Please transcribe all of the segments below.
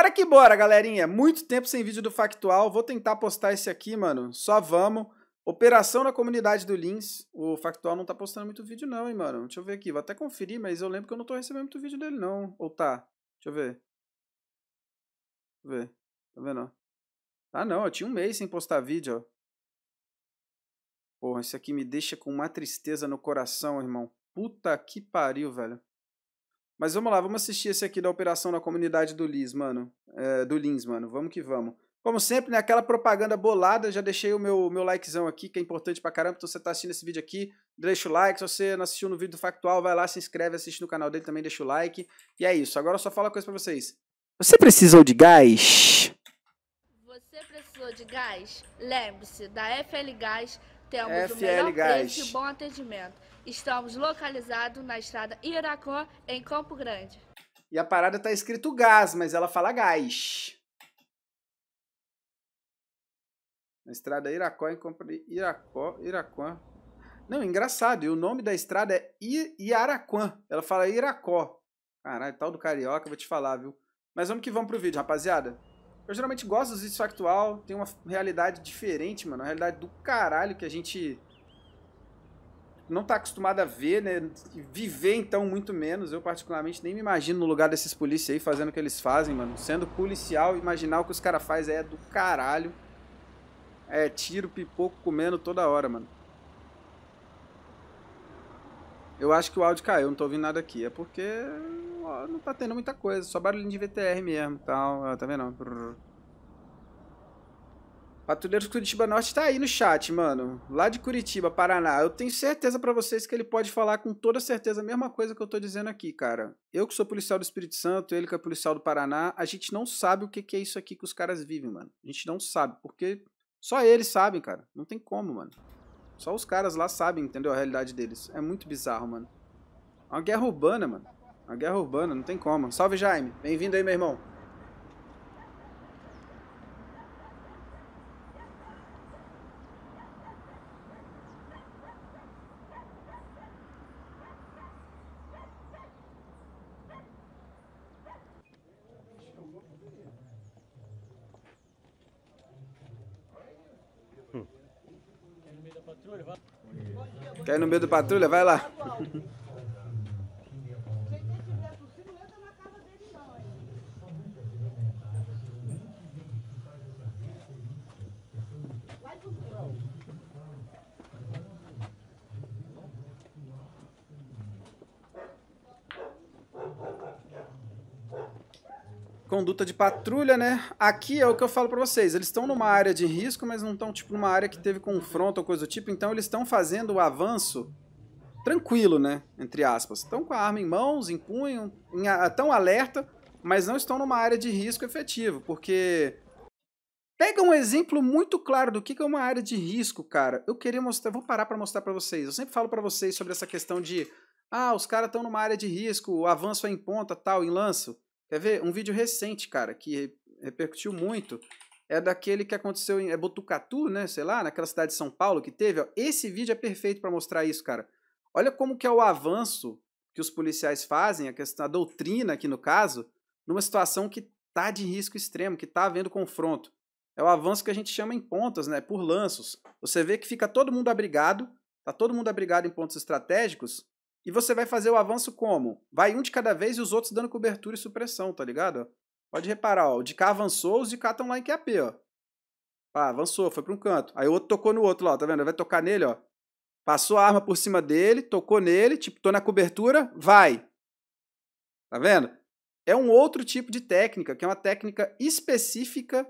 bora que bora, galerinha. Muito tempo sem vídeo do Factual. Vou tentar postar esse aqui, mano. Só vamos. Operação na comunidade do Lins. O Factual não tá postando muito vídeo não, hein, mano. Deixa eu ver aqui. Vou até conferir, mas eu lembro que eu não tô recebendo muito vídeo dele, não. Ou tá? Deixa eu ver. Deixa eu ver. Tá vendo? Ah, não. Eu tinha um mês sem postar vídeo, ó. Porra, isso aqui me deixa com uma tristeza no coração, irmão. Puta que pariu, velho. Mas vamos lá, vamos assistir esse aqui da operação na comunidade do Lins, mano. É, do Lins, mano. Vamos que vamos. Como sempre, né aquela propaganda bolada, já deixei o meu, meu likezão aqui, que é importante pra caramba. Então, se você tá assistindo esse vídeo aqui, deixa o like. Se você não assistiu no vídeo do Factual, vai lá, se inscreve, assiste no canal dele também, deixa o like. E é isso. Agora eu só falo uma coisa pra vocês. Você precisou de gás? Você precisou de gás? Lembre-se da FL Gás temos FL o melhor Gás. preço e bom atendimento. Estamos localizados na estrada Iracó, em Campo Grande. E a parada tá escrito gás, mas ela fala gás. Na estrada Iracó, em Campo Iracó, Iracó. Não, engraçado. E o nome da estrada é I Iaraquã. Ela fala Iracó. Caralho, tal do carioca, vou te falar, viu? Mas vamos que vamos pro vídeo, rapaziada. Eu geralmente gosto dos vídeos factual, tem uma realidade diferente, mano. Uma realidade do caralho que a gente não tá acostumado a ver, né? Viver, então, muito menos. Eu, particularmente, nem me imagino no lugar desses policiais aí fazendo o que eles fazem, mano. Sendo policial, imaginar o que os caras fazem é do caralho. É tiro, pipoco, comendo toda hora, mano. Eu acho que o áudio caiu, não tô ouvindo nada aqui. É porque não, tá tendo muita coisa, só barulhinho de VTR mesmo tal. Ah, tá vendo? Brrr. Patrulheiros Curitiba Norte tá aí no chat, mano. Lá de Curitiba, Paraná. Eu tenho certeza para vocês que ele pode falar com toda certeza a mesma coisa que eu tô dizendo aqui, cara. Eu que sou policial do Espírito Santo, ele que é policial do Paraná, a gente não sabe o que, que é isso aqui que os caras vivem, mano. A gente não sabe, porque só eles sabem, cara. Não tem como, mano. Só os caras lá sabem, entendeu? A realidade deles. É muito bizarro, mano. É uma guerra urbana, mano. A guerra urbana, não tem como. Salve, Jaime. Bem-vindo aí, meu irmão. Quer ir no meio da patrulha? Vai lá. conduta de patrulha, né? Aqui é o que eu falo para vocês, eles estão numa área de risco, mas não estão tipo numa área que teve confronto ou coisa do tipo, então eles estão fazendo o avanço tranquilo, né? Entre aspas. Estão com a arma em mãos, em punho, em, tão alerta, mas não estão numa área de risco efetivo, porque pega um exemplo muito claro do que, que é uma área de risco, cara. Eu queria mostrar, vou parar para mostrar para vocês. Eu sempre falo para vocês sobre essa questão de ah, os caras estão numa área de risco, o avanço é em ponta, tal, em lanço. Quer ver? Um vídeo recente, cara, que repercutiu muito, é daquele que aconteceu em é Botucatu, né? Sei lá, naquela cidade de São Paulo que teve. Ó. Esse vídeo é perfeito para mostrar isso, cara. Olha como que é o avanço que os policiais fazem, a questão, a doutrina aqui no caso, numa situação que tá de risco extremo, que tá havendo confronto. É o avanço que a gente chama em pontas, né? Por lanços. Você vê que fica todo mundo abrigado, tá todo mundo abrigado em pontos estratégicos, e você vai fazer o avanço como? Vai um de cada vez e os outros dando cobertura e supressão, tá ligado? Pode reparar, ó, o de cá avançou, os de cá estão lá em QAP, ó. Pá, avançou, foi para um canto. Aí o outro tocou no outro lá, tá vendo? Vai tocar nele, ó. Passou a arma por cima dele, tocou nele, tipo, tô na cobertura, vai. Tá vendo? É um outro tipo de técnica, que é uma técnica específica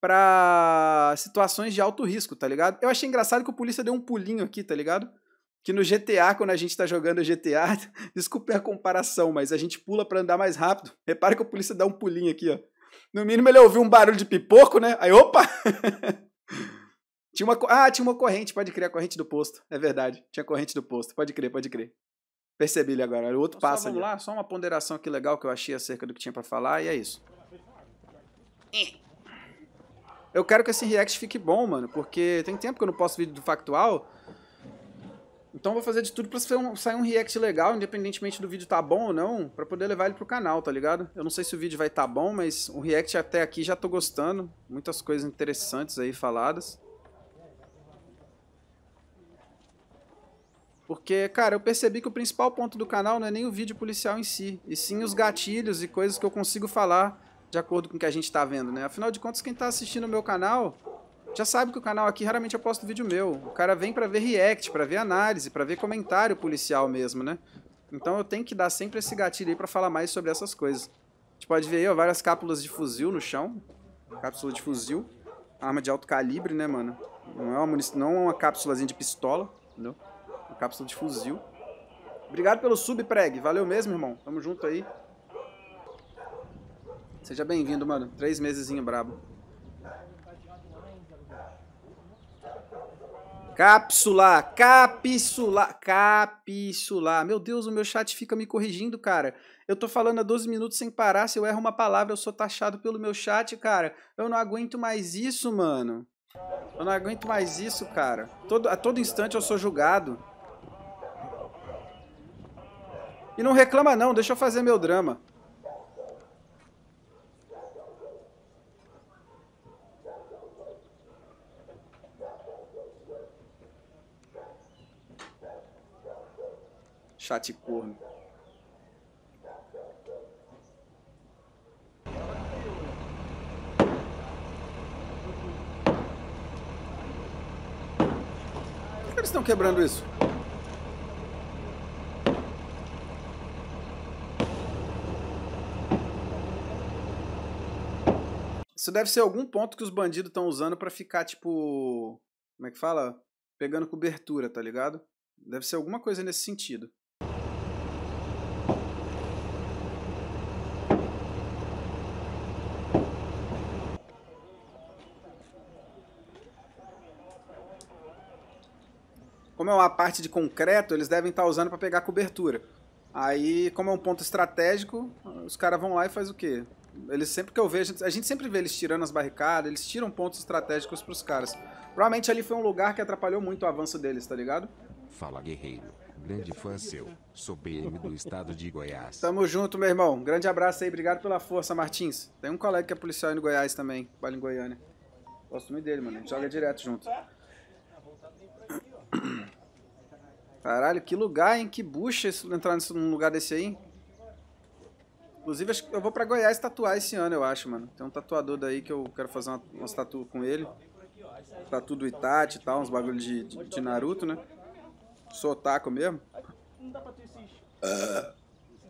para situações de alto risco, tá ligado? Eu achei engraçado que o polícia deu um pulinho aqui, tá ligado? que no GTA, quando a gente está jogando GTA, desculpe a comparação, mas a gente pula para andar mais rápido. Repara que o polícia dá um pulinho aqui, ó. No mínimo ele ouviu um barulho de pipoco, né? Aí, opa! tinha uma, ah, tinha uma corrente, pode crer, a corrente do posto. É verdade, tinha corrente do posto, pode crer, pode crer. Percebi ele agora, o outro então passa vamos ali. lá, só uma ponderação aqui legal que eu achei acerca do que tinha para falar e é isso. Eu quero que esse react fique bom, mano, porque tem tempo que eu não posso vídeo do Factual então vou fazer de tudo pra sair um react legal, independentemente do vídeo tá bom ou não, pra poder levar ele pro canal, tá ligado? Eu não sei se o vídeo vai tá bom, mas o react até aqui já tô gostando. Muitas coisas interessantes aí faladas. Porque, cara, eu percebi que o principal ponto do canal não é nem o vídeo policial em si, e sim os gatilhos e coisas que eu consigo falar de acordo com o que a gente tá vendo, né? Afinal de contas, quem tá assistindo o meu canal já sabe que o canal aqui raramente eu posto vídeo meu. O cara vem para ver react, para ver análise, para ver comentário policial mesmo, né? Então eu tenho que dar sempre esse gatilho aí para falar mais sobre essas coisas. A gente pode ver aí, ó, várias cápsulas de fuzil no chão. Cápsula de fuzil. Arma de alto calibre, né, mano? Não é uma, não é uma cápsulazinha de pistola, entendeu? Uma cápsula de fuzil. Obrigado pelo sub, Preg. Valeu mesmo, irmão. Tamo junto aí. Seja bem-vindo, mano. Três mesezinho brabo. capsular, capsular, capsular. Meu Deus, o meu chat fica me corrigindo, cara. Eu tô falando há 12 minutos sem parar. Se eu erro uma palavra, eu sou taxado pelo meu chat, cara. Eu não aguento mais isso, mano. Eu não aguento mais isso, cara. Todo, a todo instante eu sou julgado. E não reclama não, deixa eu fazer meu drama. Chat corno. Por que eles estão quebrando isso? Isso deve ser algum ponto que os bandidos estão usando para ficar, tipo. Como é que fala? Pegando cobertura, tá ligado? Deve ser alguma coisa nesse sentido. como é uma parte de concreto, eles devem estar tá usando para pegar cobertura. Aí, como é um ponto estratégico, os caras vão lá e faz o quê? Eles sempre que eu vejo, a gente sempre vê eles tirando as barricadas, eles tiram pontos estratégicos para os caras. Provavelmente ali foi um lugar que atrapalhou muito o avanço deles, tá ligado? Fala, guerreiro. Grande fã seu. Sou BM do estado de Goiás. Tamo junto, meu irmão. Grande abraço aí. Obrigado pela força, Martins. Tem um colega que é policial em Goiás também, vale em Goiânia. Gosto muito dele, mano. Joga direto junto. Tá, tá Caralho, que lugar, hein? Que bucha isso, entrar nesse, num lugar desse aí, hein? Inclusive, acho que eu vou pra Goiás tatuar esse ano, eu acho, mano. Tem um tatuador daí que eu quero fazer uma, umas tatu com ele. Tatu do Itachi e tal, uns bagulho de, de, de, Naruto, né? Sou otaku mesmo. Não dá pra tu esses... Esse ah.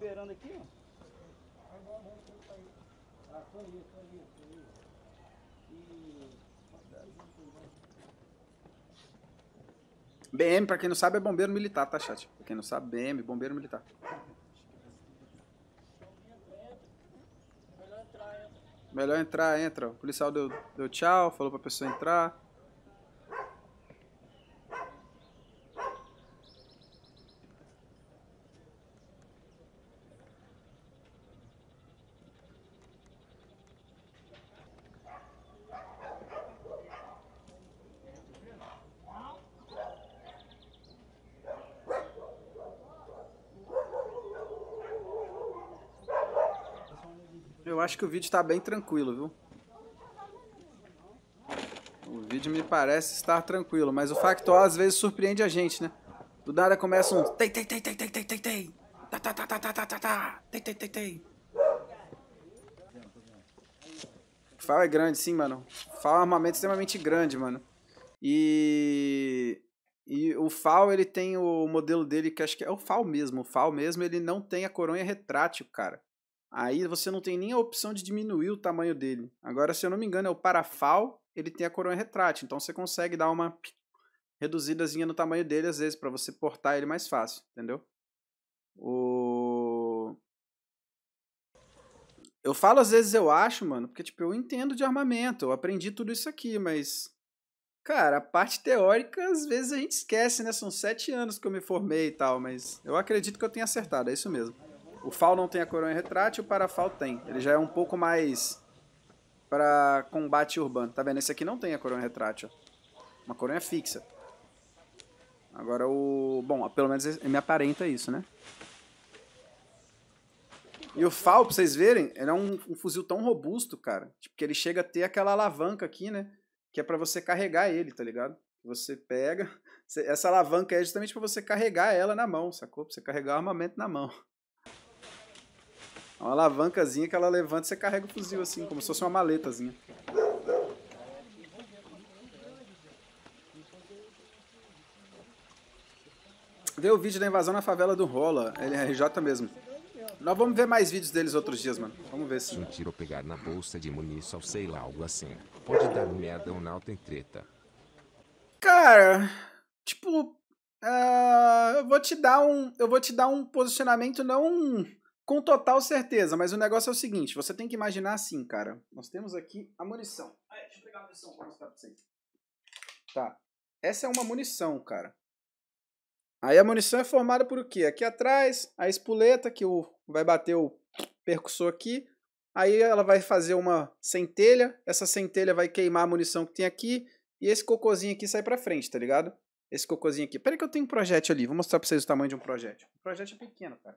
beirando aqui, ó. BM, para quem não sabe, é bombeiro militar, tá, chat? Pra quem não sabe, BM, bombeiro militar. Melhor entrar, entra. O policial deu, deu tchau, falou pra pessoa entrar. acho que o vídeo está bem tranquilo, viu? O vídeo me parece estar tranquilo, mas o factual às vezes surpreende a gente, né? Do nada começa um tem tem tem tem tem tem tem tem tá tá tá tá tá tá tá tá tem tem tem tem. Fala é grande, sim, mano. Fala é um armamento extremamente grande, mano. E e o FAL, ele tem o modelo dele, que acho que é o FAL mesmo. O FAL mesmo, ele não tem a coronha retrátil, cara. Aí você não tem nem a opção de diminuir o tamanho dele. Agora, se eu não me engano, é o parafal, ele tem a coroa retrátil, então você consegue dar uma reduzidazinha no tamanho dele às vezes para você portar ele mais fácil, entendeu? O Eu falo às vezes eu acho, mano, porque tipo, eu entendo de armamento, eu aprendi tudo isso aqui, mas cara, a parte teórica às vezes a gente esquece, né? São sete anos que eu me formei e tal, mas eu acredito que eu tenha acertado, é isso mesmo. O FAL não tem a coronha retrátil, o Parafal tem. Ele já é um pouco mais para combate urbano. Tá vendo? Esse aqui não tem a coronha retrátil. Uma coronha fixa. Agora o... Bom, pelo menos ele me aparenta isso, né? E o FAL, pra vocês verem, ele é um, um fuzil tão robusto, cara. Tipo, que ele chega a ter aquela alavanca aqui, né? Que é para você carregar ele, tá ligado? Você pega... Essa alavanca é justamente para você carregar ela na mão, sacou? Pra você carregar o armamento na mão. É uma alavancazinha que ela levanta e você carrega o fuzil assim, como se fosse uma maletazinha. Vê o vídeo da invasão na favela do Rola, LRJ mesmo. Nós vamos ver mais vídeos deles outros dias, mano. Vamos ver se. Um tiro pegar na bolsa de munição, sei lá, algo assim. Pode dar merda ou não tem treta. Cara, tipo, uh, eu vou te dar um, eu vou te dar um posicionamento não com total certeza, mas o negócio é o seguinte, você tem que imaginar assim, cara. Nós temos aqui a munição. deixa eu pegar a munição pra mostrar pra vocês. Tá. Essa é uma munição, cara. Aí a munição é formada por o quê? Aqui atrás, a espoleta que o, vai bater o percussor aqui. Aí ela vai fazer uma centelha. Essa centelha vai queimar a munição que tem aqui. E esse cocôzinho aqui sai pra frente, tá ligado? Esse cocôzinho aqui. Pera que eu tenho um projétil ali. Vou mostrar pra vocês o tamanho de um projétil. O projétil é pequeno, cara.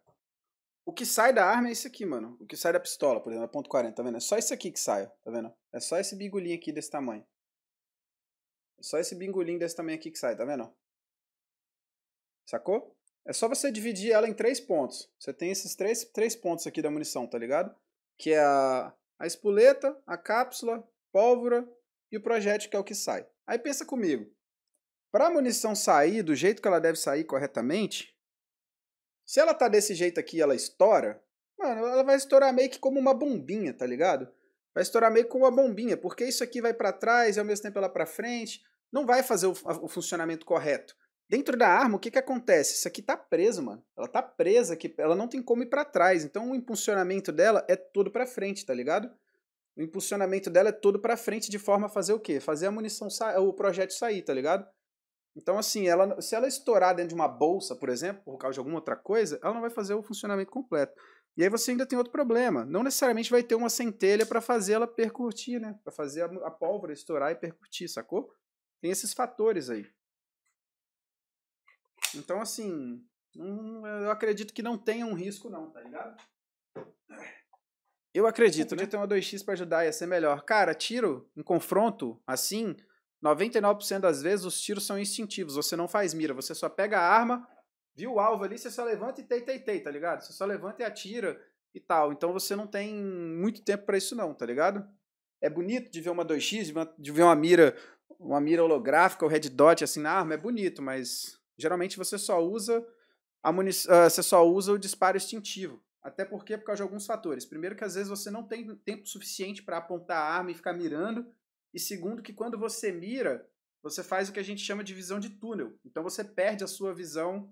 O que sai da arma é isso aqui, mano. O que sai da pistola, por exemplo, é ponto .40, tá vendo? É só isso aqui que sai, tá vendo? É só esse bingolinho aqui desse tamanho. É só esse bingolinho desse tamanho aqui que sai, tá vendo? Sacou? É só você dividir ela em três pontos. Você tem esses três, três pontos aqui da munição, tá ligado? Que é a, a espoleta, a cápsula, pólvora e o projétil, que é o que sai. Aí pensa comigo. Para a munição sair do jeito que ela deve sair corretamente, se ela tá desse jeito aqui ela estoura, mano, ela vai estourar meio que como uma bombinha, tá ligado? Vai estourar meio que como uma bombinha, porque isso aqui vai para trás e ao mesmo tempo ela para frente, não vai fazer o, o, funcionamento correto. Dentro da arma, o que que acontece? Isso aqui tá preso, mano. Ela tá presa aqui, ela não tem como ir para trás, então o impulsionamento dela é todo para frente, tá ligado? O impulsionamento dela é todo para frente de forma a fazer o quê? Fazer a munição, o projétil sair, tá ligado? Então, assim, ela, se ela estourar dentro de uma bolsa, por exemplo, por causa de alguma outra coisa, ela não vai fazer o funcionamento completo. E aí você ainda tem outro problema. Não necessariamente vai ter uma centelha para fazer ela percutir, né? Para fazer a, a pólvora estourar e percutir, sacou? Tem esses fatores aí. Então, assim, eu acredito que não tenha um risco, não, tá ligado? Eu acredito, né? Podia ter uma 2x para ajudar, ia ser melhor. Cara, tiro em confronto, assim, 99% das vezes os tiros são instintivos, você não faz mira, você só pega a arma, viu o alvo ali, você só levanta e tei, tei, tei, tá ligado? Você só levanta e atira e tal. Então você não tem muito tempo para isso não, tá ligado? É bonito de ver uma 2x, de ver uma mira, uma mira holográfica, o red dot assim na arma, é bonito, mas geralmente você só usa a ah, você só usa o disparo instintivo. Até porque é por causa de alguns fatores. Primeiro que às vezes você não tem tempo suficiente para apontar a arma e ficar mirando e segundo que quando você mira, você faz o que a gente chama de visão de túnel. Então você perde a sua visão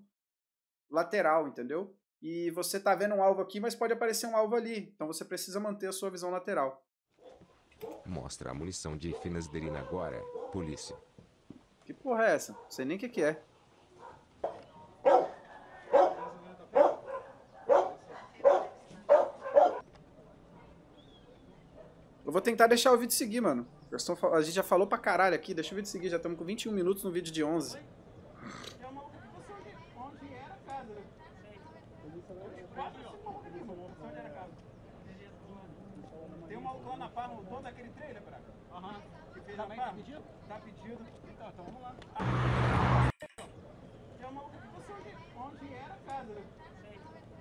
lateral, entendeu? E você tá vendo um alvo aqui, mas pode aparecer um alvo ali. Então você precisa manter a sua visão lateral. Mostra a munição de finasterina agora, polícia. Que porra é essa? Não sei nem o que, que é. Eu vou tentar deixar o vídeo seguir, mano. A gente já falou pra caralho aqui, deixa o vídeo seguir, já estamos com 21 minutos no vídeo de 11. Tem um maluco lá na daquele trailer, Aham. tá Pedido? Tá pedido. Então, então vamos lá. Tem um maluco que você onde era a casa.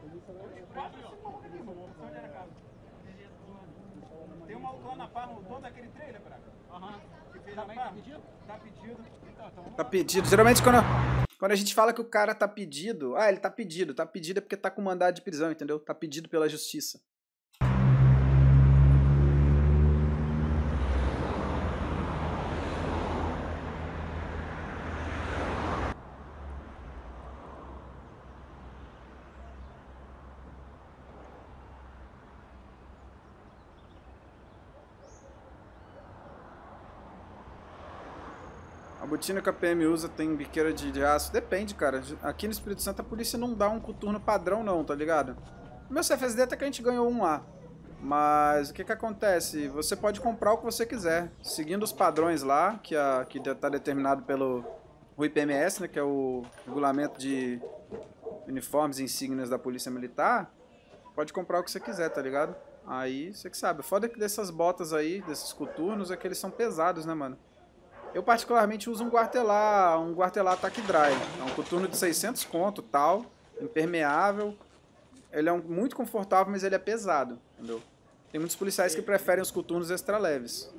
Polícia né? maluco lá na Parma, trailer, Braga? Uhum. Tá, tá pedido? Tá pedido. Então, então tá pedido. Geralmente quando, quando a gente fala que o cara tá pedido, ah, ele tá pedido. Tá pedido é porque tá com mandado de prisão, entendeu? Tá pedido pela justiça. A botina que a PM usa tem biqueira de, de aço? Depende, cara. Aqui no Espírito Santo a polícia não dá um coturno padrão não, tá ligado? No meu CFSD até que a gente ganhou um lá. Mas o que que acontece? Você pode comprar o que você quiser, seguindo os padrões lá, que, a, que tá determinado pelo o IPMS, né, que é o regulamento de uniformes e insígnias da Polícia Militar, pode comprar o que você quiser, tá ligado? Aí, você que sabe. Foda que dessas botas aí, desses coturnos, é que eles são pesados, né, mano? Eu particularmente uso um Guartelar, um Guartelar Attack drive, É um coturno de 600 conto, tal, impermeável. Ele é um, muito confortável, mas ele é pesado, entendeu? Tem muitos policiais que preferem os coturnos extra leves.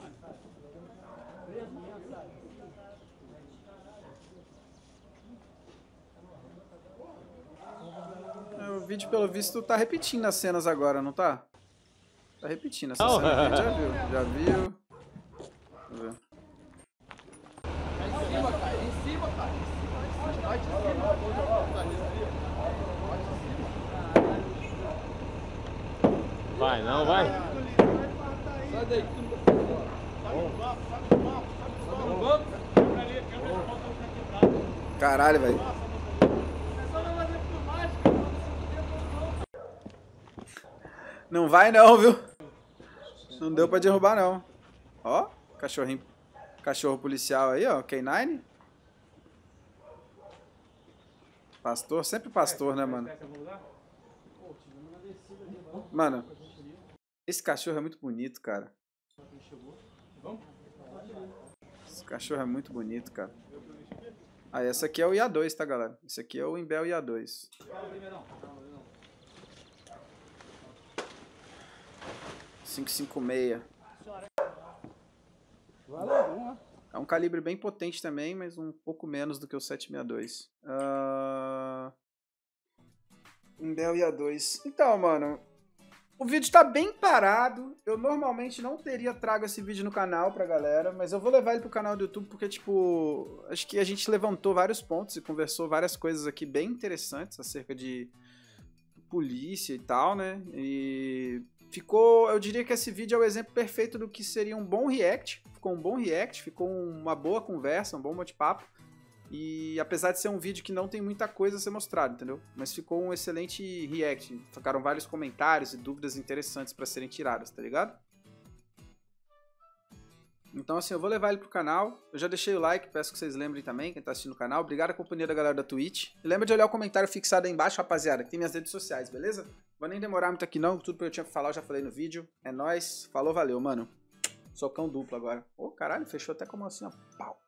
O vídeo, pelo visto, tá repetindo as cenas agora, não tá? Tá repetindo essa oh. cena já viu, já viu. Vamos ver. vai, não vai. Sai daí. Caralho, velho. Não vai não, viu? Não deu pra derrubar não. Ó, cachorrinho. Cachorro policial aí, ó. K9. Pastor, sempre pastor, né, mano? Mano, esse cachorro é muito bonito, cara. Esse cachorro é muito bonito, cara. Ah, essa aqui é o IA2, tá, galera? Esse aqui é o Imbel IA2. Cinco cinco meia. É um calibre bem potente também, mas um pouco menos do que o 762. Uh... Ah, Imbel IA2. Então, mano, o vídeo está bem parado. Eu normalmente não teria trago esse vídeo no canal pra galera, mas eu vou levar ele pro canal do YouTube porque, tipo, acho que a gente levantou vários pontos e conversou várias coisas aqui bem interessantes acerca de polícia e tal, né? E ficou. Eu diria que esse vídeo é o exemplo perfeito do que seria um bom react. Ficou um bom react, ficou uma boa conversa, um bom bate-papo. E apesar de ser um vídeo que não tem muita coisa a ser mostrado, entendeu? Mas ficou um excelente react. Ficaram vários comentários e dúvidas interessantes para serem tiradas, tá ligado? Então, assim, eu vou levar ele pro canal. Eu já deixei o like, peço que vocês lembrem também, quem tá assistindo o canal. Obrigado a companhia da galera da Twitch. E lembra de olhar o comentário fixado aí embaixo, rapaziada, que tem minhas redes sociais, beleza? Vou nem demorar muito aqui não, tudo que eu tinha pra falar eu já falei no vídeo. É nóis, falou, valeu, mano. Socão duplo agora. Ô, oh, caralho, fechou até como assim, ó, pau.